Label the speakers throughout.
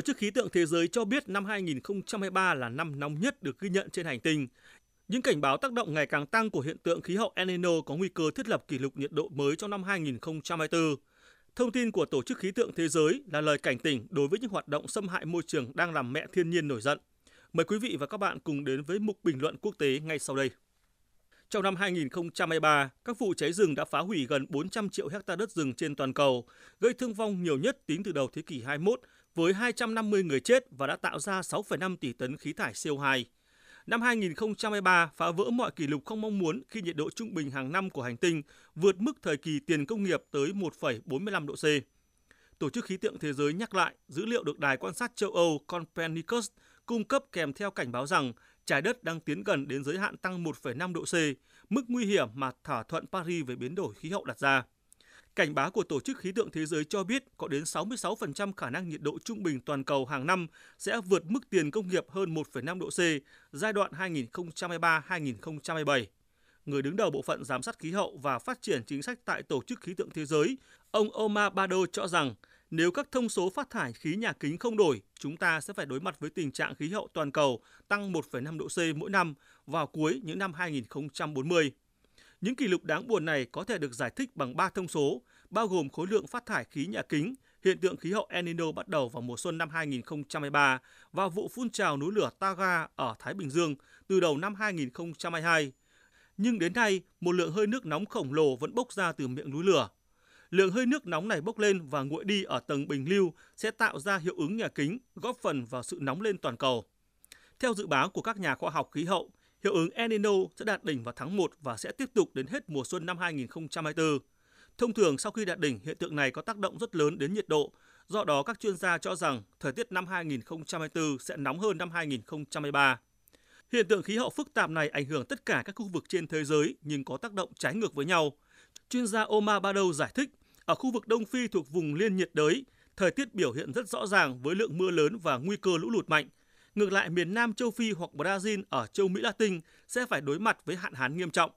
Speaker 1: Tổ chức Khí tượng Thế giới cho biết năm 2023 là năm nóng nhất được ghi nhận trên hành tinh. Những cảnh báo tác động ngày càng tăng của hiện tượng khí hậu El Nino có nguy cơ thiết lập kỷ lục nhiệt độ mới trong năm 2024. Thông tin của Tổ chức Khí tượng Thế giới là lời cảnh tỉnh đối với những hoạt động xâm hại môi trường đang làm mẹ thiên nhiên nổi giận. Mời quý vị và các bạn cùng đến với mục bình luận quốc tế ngay sau đây. Trong năm 2023, các vụ cháy rừng đã phá hủy gần 400 triệu hecta đất rừng trên toàn cầu, gây thương vong nhiều nhất tính từ đầu thế kỷ 21 với 250 người chết và đã tạo ra 6,5 tỷ tấn khí thải CO2. Năm 2023 phá vỡ mọi kỷ lục không mong muốn khi nhiệt độ trung bình hàng năm của hành tinh vượt mức thời kỳ tiền công nghiệp tới 1,45 độ C. Tổ chức khí tượng thế giới nhắc lại dữ liệu được đài quan sát châu Âu Copernicus cung cấp kèm theo cảnh báo rằng trái đất đang tiến gần đến giới hạn tăng 1,5 độ C, mức nguy hiểm mà thỏa thuận Paris về biến đổi khí hậu đặt ra. Cảnh báo của Tổ chức Khí tượng Thế giới cho biết có đến 66% khả năng nhiệt độ trung bình toàn cầu hàng năm sẽ vượt mức tiền công nghiệp hơn 1,5 độ C giai đoạn 2023-2027. Người đứng đầu bộ phận giám sát khí hậu và phát triển chính sách tại Tổ chức Khí tượng Thế giới, ông Omar Bado cho rằng nếu các thông số phát thải khí nhà kính không đổi, chúng ta sẽ phải đối mặt với tình trạng khí hậu toàn cầu tăng 1,5 độ C mỗi năm vào cuối những năm 2040. Những kỷ lục đáng buồn này có thể được giải thích bằng 3 thông số, bao gồm khối lượng phát thải khí nhà kính, hiện tượng khí hậu El Nino bắt đầu vào mùa xuân năm 2023 và vụ phun trào núi lửa Taga ở Thái Bình Dương từ đầu năm 2022. Nhưng đến nay, một lượng hơi nước nóng khổng lồ vẫn bốc ra từ miệng núi lửa. Lượng hơi nước nóng này bốc lên và nguội đi ở tầng bình lưu sẽ tạo ra hiệu ứng nhà kính, góp phần vào sự nóng lên toàn cầu. Theo dự báo của các nhà khoa học khí hậu, Hiệu ứng El Nino sẽ đạt đỉnh vào tháng 1 và sẽ tiếp tục đến hết mùa xuân năm 2024. Thông thường sau khi đạt đỉnh, hiện tượng này có tác động rất lớn đến nhiệt độ, do đó các chuyên gia cho rằng thời tiết năm 2024 sẽ nóng hơn năm 2023. Hiện tượng khí hậu phức tạp này ảnh hưởng tất cả các khu vực trên thế giới nhưng có tác động trái ngược với nhau. Chuyên gia Omar Badow giải thích, ở khu vực Đông Phi thuộc vùng liên nhiệt đới, thời tiết biểu hiện rất rõ ràng với lượng mưa lớn và nguy cơ lũ lụt mạnh – Ngược lại, miền Nam châu Phi hoặc Brazil ở châu Mỹ Latin sẽ phải đối mặt với hạn hán nghiêm trọng.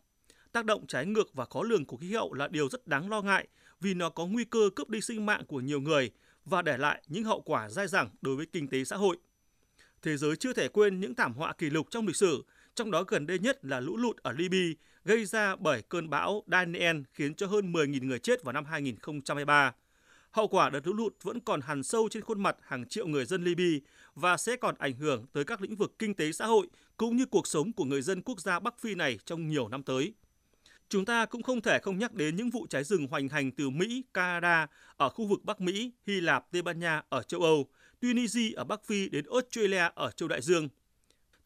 Speaker 1: Tác động trái ngược và khó lường của khí hậu là điều rất đáng lo ngại vì nó có nguy cơ cướp đi sinh mạng của nhiều người và để lại những hậu quả dai dẳng đối với kinh tế xã hội. Thế giới chưa thể quên những thảm họa kỷ lục trong lịch sử, trong đó gần đây nhất là lũ lụt ở Libya gây ra bởi cơn bão Daniel khiến cho hơn 10.000 người chết vào năm 2023. Hậu quả đợt lũ lụt vẫn còn hằn sâu trên khuôn mặt hàng triệu người dân Libya và sẽ còn ảnh hưởng tới các lĩnh vực kinh tế xã hội cũng như cuộc sống của người dân quốc gia Bắc Phi này trong nhiều năm tới. Chúng ta cũng không thể không nhắc đến những vụ cháy rừng hoành hành từ Mỹ, Canada ở khu vực Bắc Mỹ, Hy Lạp, Tây Ban Nha ở châu Âu, Tunisia ở Bắc Phi đến Australia ở châu Đại Dương.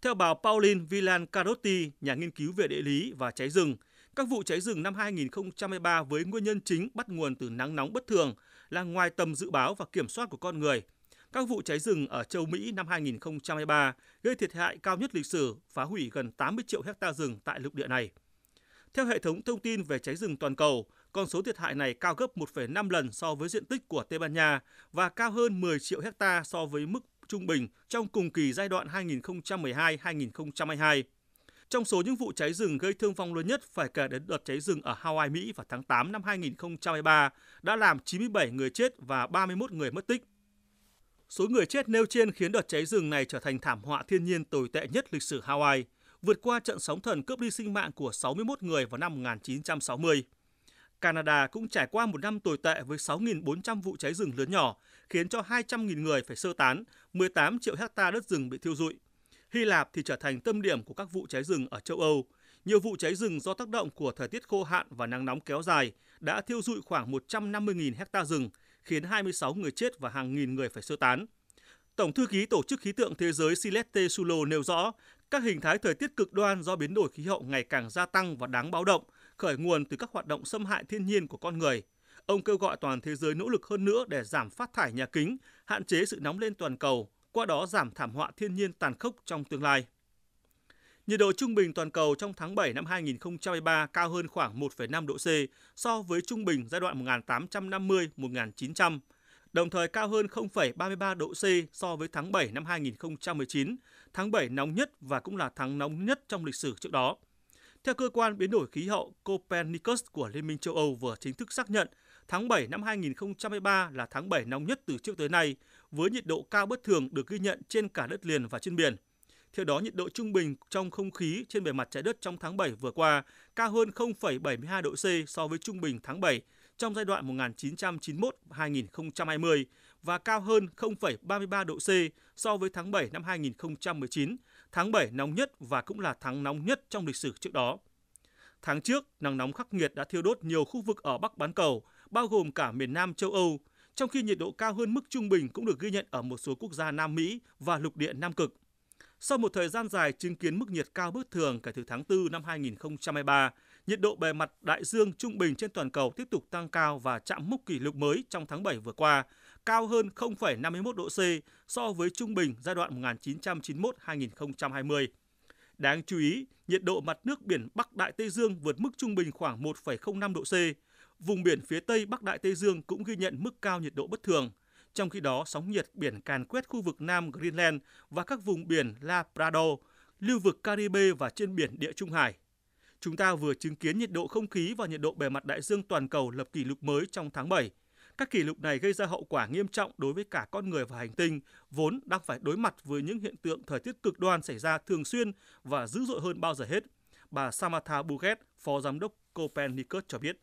Speaker 1: Theo báo Pauline Villan Carotti, nhà nghiên cứu về địa lý và cháy rừng, các vụ cháy rừng năm 2023 với nguyên nhân chính bắt nguồn từ nắng nóng bất thường là ngoài tầm dự báo và kiểm soát của con người. Các vụ cháy rừng ở châu Mỹ năm 2023 gây thiệt hại cao nhất lịch sử, phá hủy gần 80 triệu hecta rừng tại lục địa này. Theo hệ thống thông tin về cháy rừng toàn cầu, con số thiệt hại này cao gấp 1,5 lần so với diện tích của Tây Ban Nha và cao hơn 10 triệu hecta so với mức trung bình trong cùng kỳ giai đoạn 2012-2022. Trong số những vụ cháy rừng gây thương vong lớn nhất phải kể đến đợt cháy rừng ở Hawaii, Mỹ vào tháng 8 năm 2023 đã làm 97 người chết và 31 người mất tích. Số người chết nêu trên khiến đợt cháy rừng này trở thành thảm họa thiên nhiên tồi tệ nhất lịch sử Hawaii, vượt qua trận sóng thần cướp đi sinh mạng của 61 người vào năm 1960. Canada cũng trải qua một năm tồi tệ với 6.400 vụ cháy rừng lớn nhỏ, khiến cho 200.000 người phải sơ tán, 18 triệu hecta đất rừng bị thiêu rụi. Hy Lạp thì trở thành tâm điểm của các vụ cháy rừng ở châu Âu. Nhiều vụ cháy rừng do tác động của thời tiết khô hạn và nắng nóng kéo dài đã thiêu dụi khoảng 150.000 hecta rừng, khiến 26 người chết và hàng nghìn người phải sơ tán. Tổng thư ký Tổ chức Khí tượng Thế giới Celeste Sulo nêu rõ, các hình thái thời tiết cực đoan do biến đổi khí hậu ngày càng gia tăng và đáng báo động, khởi nguồn từ các hoạt động xâm hại thiên nhiên của con người. Ông kêu gọi toàn thế giới nỗ lực hơn nữa để giảm phát thải nhà kính, hạn chế sự nóng lên toàn cầu, qua đó giảm thảm họa thiên nhiên tàn khốc trong tương lai. Nhiệt độ trung bình toàn cầu trong tháng 7 năm 2023 cao hơn khoảng 1,5 độ C so với trung bình giai đoạn 1850-1900, đồng thời cao hơn 0,33 độ C so với tháng 7 năm 2019, tháng 7 nóng nhất và cũng là tháng nóng nhất trong lịch sử trước đó. Theo cơ quan biến đổi khí hậu Copernicus của Liên minh châu Âu vừa chính thức xác nhận, Tháng 7 năm 2023 là tháng 7 nóng nhất từ trước tới nay, với nhiệt độ cao bất thường được ghi nhận trên cả đất liền và trên biển. Theo đó, nhiệt độ trung bình trong không khí trên bề mặt trái đất trong tháng 7 vừa qua cao hơn 0,72 độ C so với trung bình tháng 7 trong giai đoạn 1991-2020 và cao hơn 0,33 độ C so với tháng 7 năm 2019, tháng 7 nóng nhất và cũng là tháng nóng nhất trong lịch sử trước đó. Tháng trước, nắng nóng khắc nghiệt đã thiêu đốt nhiều khu vực ở Bắc bán cầu, bao gồm cả miền Nam châu Âu, trong khi nhiệt độ cao hơn mức trung bình cũng được ghi nhận ở một số quốc gia Nam Mỹ và lục địa Nam Cực. Sau một thời gian dài chứng kiến mức nhiệt cao bất thường kể từ tháng 4 năm 2023, nhiệt độ bề mặt đại dương trung bình trên toàn cầu tiếp tục tăng cao và chạm mức kỷ lục mới trong tháng 7 vừa qua, cao hơn 0,51 độ C so với trung bình giai đoạn 1991-2020. Đáng chú ý, nhiệt độ mặt nước biển Bắc Đại Tây Dương vượt mức trung bình khoảng 1,05 độ C, Vùng biển phía tây Bắc Đại Tây Dương cũng ghi nhận mức cao nhiệt độ bất thường. Trong khi đó, sóng nhiệt biển càn quét khu vực Nam Greenland và các vùng biển Labrador, lưu vực Caribe và trên biển Địa Trung Hải. Chúng ta vừa chứng kiến nhiệt độ không khí và nhiệt độ bề mặt đại dương toàn cầu lập kỷ lục mới trong tháng 7. Các kỷ lục này gây ra hậu quả nghiêm trọng đối với cả con người và hành tinh, vốn đang phải đối mặt với những hiện tượng thời tiết cực đoan xảy ra thường xuyên và dữ dội hơn bao giờ hết. Bà Samatha Buget, Phó Giám đốc Copernicus cho biết.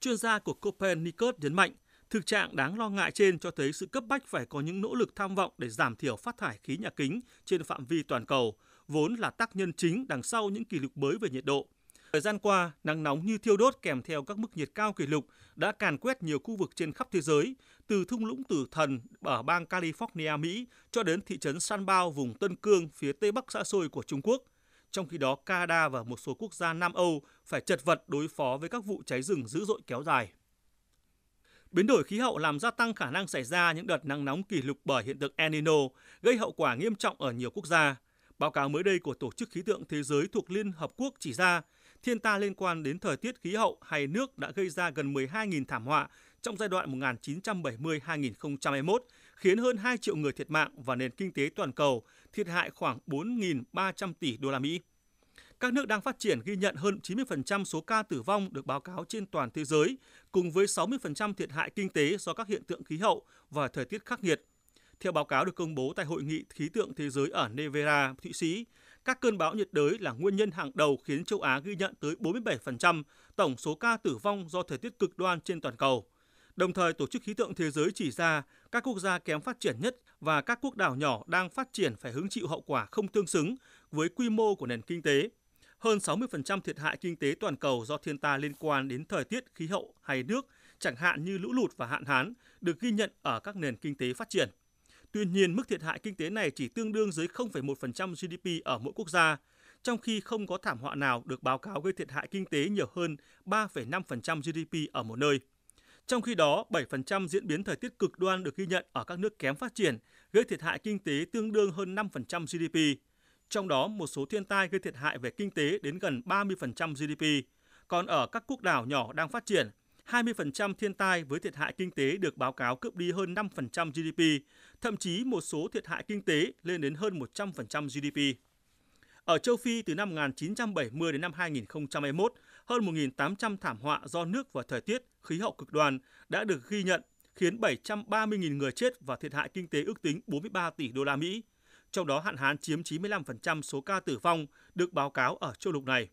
Speaker 1: Chuyên gia của Copernicus nhấn mạnh, thực trạng đáng lo ngại trên cho thấy sự cấp bách phải có những nỗ lực tham vọng để giảm thiểu phát thải khí nhà kính trên phạm vi toàn cầu, vốn là tác nhân chính đằng sau những kỷ lục mới về nhiệt độ. Thời gian qua, nắng nóng như thiêu đốt kèm theo các mức nhiệt cao kỷ lục đã càn quét nhiều khu vực trên khắp thế giới, từ thung lũng Tử Thần ở bang California, Mỹ cho đến thị trấn San Bao vùng Tân Cương phía tây bắc xa xôi của Trung Quốc. Trong khi đó, Canada và một số quốc gia Nam Âu phải chật vật đối phó với các vụ cháy rừng dữ dội kéo dài. Biến đổi khí hậu làm gia tăng khả năng xảy ra những đợt nắng nóng kỷ lục bởi hiện tượng El Nino, gây hậu quả nghiêm trọng ở nhiều quốc gia. Báo cáo mới đây của Tổ chức Khí tượng Thế giới thuộc Liên Hợp Quốc chỉ ra, thiên tai liên quan đến thời tiết khí hậu hay nước đã gây ra gần 12.000 thảm họa trong giai đoạn 1970-2021 khiến hơn 2 triệu người thiệt mạng và nền kinh tế toàn cầu thiệt hại khoảng 4.300 tỷ đô la Mỹ. Các nước đang phát triển ghi nhận hơn 90% số ca tử vong được báo cáo trên toàn thế giới, cùng với 60% thiệt hại kinh tế do các hiện tượng khí hậu và thời tiết khắc nghiệt. Theo báo cáo được công bố tại Hội nghị Khí tượng Thế giới ở Nevera, Thụy Sĩ, các cơn bão nhiệt đới là nguyên nhân hàng đầu khiến châu Á ghi nhận tới 47% tổng số ca tử vong do thời tiết cực đoan trên toàn cầu – Đồng thời, Tổ chức Khí tượng Thế giới chỉ ra các quốc gia kém phát triển nhất và các quốc đảo nhỏ đang phát triển phải hứng chịu hậu quả không tương xứng với quy mô của nền kinh tế. Hơn 60% thiệt hại kinh tế toàn cầu do thiên tai liên quan đến thời tiết, khí hậu hay nước, chẳng hạn như lũ lụt và hạn hán, được ghi nhận ở các nền kinh tế phát triển. Tuy nhiên, mức thiệt hại kinh tế này chỉ tương đương dưới 0,1% GDP ở mỗi quốc gia, trong khi không có thảm họa nào được báo cáo gây thiệt hại kinh tế nhiều hơn 3,5% GDP ở một nơi. Trong khi đó, 7% diễn biến thời tiết cực đoan được ghi nhận ở các nước kém phát triển, gây thiệt hại kinh tế tương đương hơn 5% GDP. Trong đó, một số thiên tai gây thiệt hại về kinh tế đến gần 30% GDP. Còn ở các quốc đảo nhỏ đang phát triển, 20% thiên tai với thiệt hại kinh tế được báo cáo cướp đi hơn 5% GDP, thậm chí một số thiệt hại kinh tế lên đến hơn 100% GDP. Ở châu Phi từ năm 1970 đến năm 2021, hơn 1.800 thảm họa do nước và thời tiết, khí hậu cực đoan đã được ghi nhận, khiến 730.000 người chết và thiệt hại kinh tế ước tính 43 tỷ đô la Mỹ. Trong đó hạn hán chiếm 95% số ca tử vong được báo cáo ở châu lục này.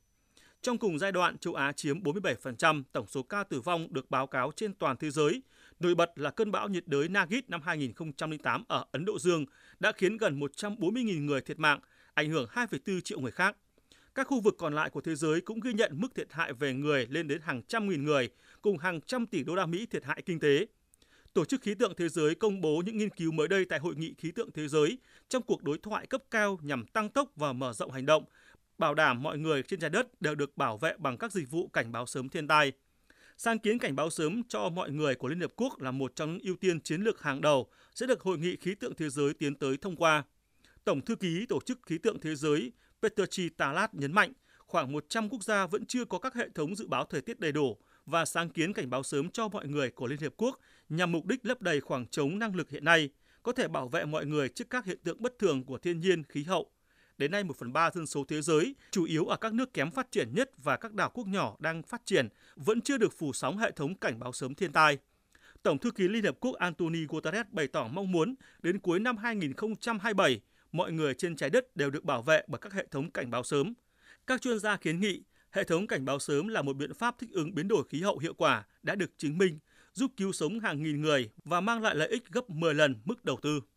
Speaker 1: Trong cùng giai đoạn, châu Á chiếm 47% tổng số ca tử vong được báo cáo trên toàn thế giới. Nổi bật là cơn bão nhiệt đới Nagit năm 2008 ở Ấn Độ Dương đã khiến gần 140.000 người thiệt mạng, ảnh hưởng 2,4 triệu người khác. Các khu vực còn lại của thế giới cũng ghi nhận mức thiệt hại về người lên đến hàng trăm nghìn người, cùng hàng trăm tỷ đô la Mỹ thiệt hại kinh tế. Tổ chức Khí tượng Thế giới công bố những nghiên cứu mới đây tại Hội nghị Khí tượng Thế giới trong cuộc đối thoại cấp cao nhằm tăng tốc và mở rộng hành động, bảo đảm mọi người trên trái đất đều được bảo vệ bằng các dịch vụ cảnh báo sớm thiên tai. Sáng kiến cảnh báo sớm cho mọi người của Liên Hợp Quốc là một trong những ưu tiên chiến lược hàng đầu sẽ được Hội nghị Khí tượng Thế giới tiến tới thông qua. Tổng thư ký Tổ chức Khí tượng Thế giới Peterchi Talat nhấn mạnh, khoảng 100 quốc gia vẫn chưa có các hệ thống dự báo thời tiết đầy đủ và sáng kiến cảnh báo sớm cho mọi người của Liên Hiệp Quốc nhằm mục đích lấp đầy khoảng trống năng lực hiện nay, có thể bảo vệ mọi người trước các hiện tượng bất thường của thiên nhiên, khí hậu. Đến nay, 1 phần 3 dân số thế giới, chủ yếu ở các nước kém phát triển nhất và các đảo quốc nhỏ đang phát triển, vẫn chưa được phủ sóng hệ thống cảnh báo sớm thiên tai. Tổng thư ký Liên Hợp Quốc Antony Guterres bày tỏ mong muốn đến cuối năm 2027, mọi người trên trái đất đều được bảo vệ bởi các hệ thống cảnh báo sớm. Các chuyên gia kiến nghị hệ thống cảnh báo sớm là một biện pháp thích ứng biến đổi khí hậu hiệu quả đã được chứng minh, giúp cứu sống hàng nghìn người và mang lại lợi ích gấp 10 lần mức đầu tư.